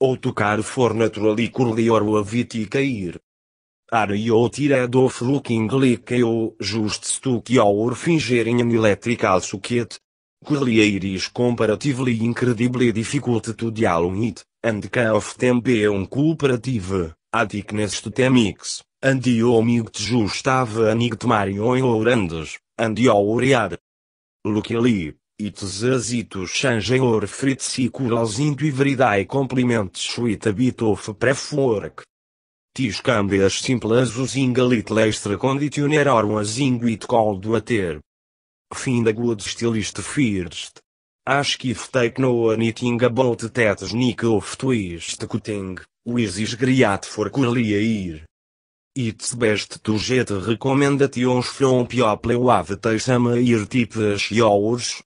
ou tocar for natural e corrior ou avite e cair. Are you tired of looking like eu just stuck your finger in an electrical socket? Corrier is comparatively incredibly difficult to deal with, and can of them be uncooperative, addictness to temix, and you might just have an igmario in your hands, and your ear. Luckily, Itzazito changeor fritsiculausindo e veridae complimentes suita bitof prefork. Tis cambias simples usingalit lestra conditionerorum asinguit col cold ater. Fim da good stilist first. Askif take no anything about tetas nick of twist cutting, wisis griat for culia ir. It's best to get recommendations from people who have same ir tips yours,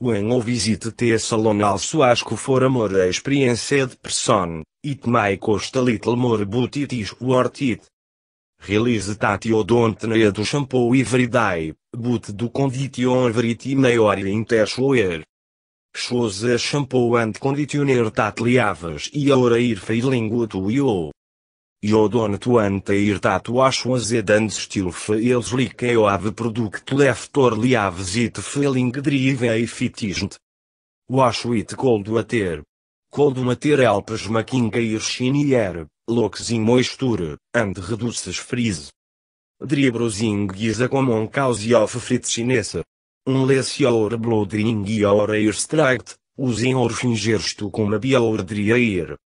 When ou visite Al also ask for amor a experiência de person, it may cost a little more but it is worth it. Release tati you don't do shampoo every day, but do condition every time or intershwear. Chose a shampoo and conditioner that e your ir feeling good to you. E o dono ir tato acho azedantes tilfe eles o ave product leftor liaves it feeling drive e fitisnt. acho it cold a ter. Cold a ter elpes maquinga irchinier, looks in moisture, and reduces freeze. Dribrosing is a common cause of chinesa. Um less your bloodring your air stract, usem or tu com a biordrieir.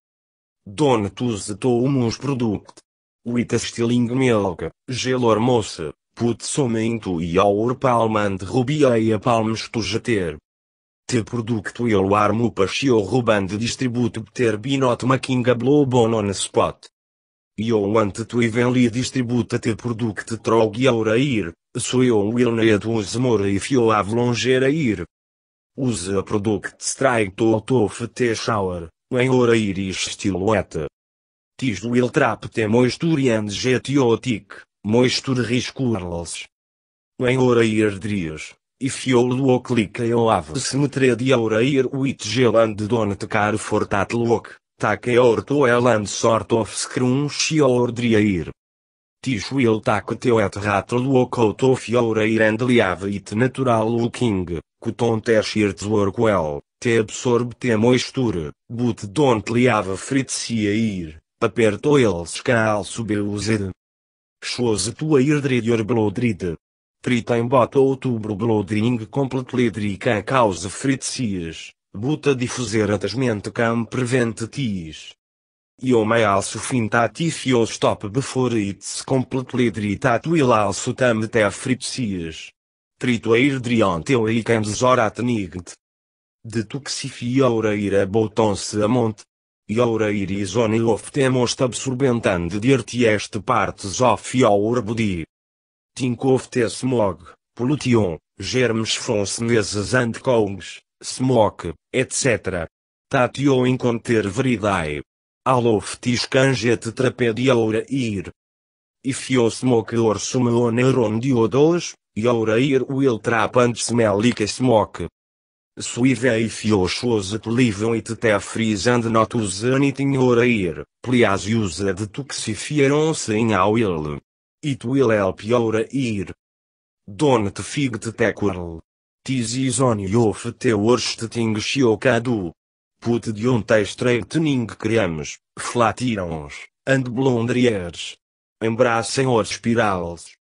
Donatus to humus product. With a stealing milk, gelor moça, put some into your palm and rubia palms to jeter. Te product will arm up a showroom and distribute better making a blow bon on spot. You want to evenly distribute the product through your ear, so you will need use more if you have longer ear. Use a product straight out of the shower em Oreiris estilueta. will trap trapte moisturians getiotic, moistur riscurles. Em Oreir drias, e fiolo o clica eu ave metre de Oreir uit geland donet car fortat loc, taque orto eland sort of scrum shior driair. Tis will taque teu et rato loc auto fioreir and liave it natural looking, cuton teshirt lorquel, te absorbe te moisture. But don't liave Fritzia ir, aperto eles caal subeused. Chose tua irdrid your bloodrid. Tritem bota outubro bloodring completely drica cause Fritzias, buta difuser atasmente cam prevente tis. Iomai also fintatif io stop before it's completely dritat will also tam te Fritzias. Trito on teu e cams zorat nigd de ira botam-se a monte. Iora irisone oftemos absorbentando de este partes of your body. Tinkofte smog, pollution, germes from and kongs, smoke, etc. Tatio inconter veridae. Aloftis canjet trapediaura ir. If smoke or sumelone around your e your ir will trap and smell smoke suivez your shoes to live on it freeze and not use anything or air, please use the toxifiance in il. It will help your ear. Don't fig te tackle. tis is on your te worst thing shiokadu. can do. Put te on straightening creams, flatirons, and blondriers, Embracem or spirals.